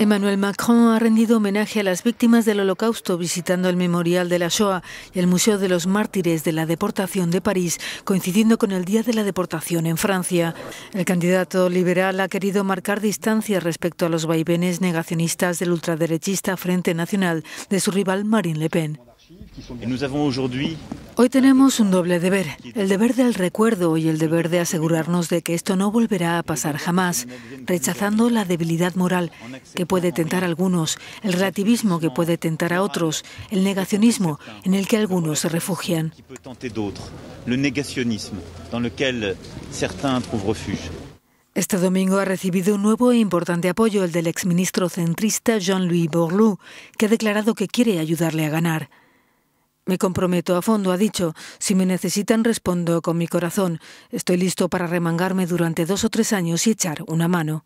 Emmanuel Macron ha rendido homenaje a las víctimas del Holocausto visitando el Memorial de la Shoah y el Museo de los Mártires de la Deportación de París, coincidiendo con el Día de la Deportación en Francia. El candidato liberal ha querido marcar distancia respecto a los vaivenes negacionistas del ultraderechista Frente Nacional de su rival Marine Le Pen. Hoy tenemos un doble deber, el deber del recuerdo y el deber de asegurarnos de que esto no volverá a pasar jamás, rechazando la debilidad moral que puede tentar a algunos, el relativismo que puede tentar a otros, el negacionismo en el que algunos se refugian. Este domingo ha recibido un nuevo e importante apoyo, el del exministro centrista Jean-Louis Borloo, que ha declarado que quiere ayudarle a ganar. Me comprometo a fondo, ha dicho. Si me necesitan, respondo con mi corazón. Estoy listo para remangarme durante dos o tres años y echar una mano.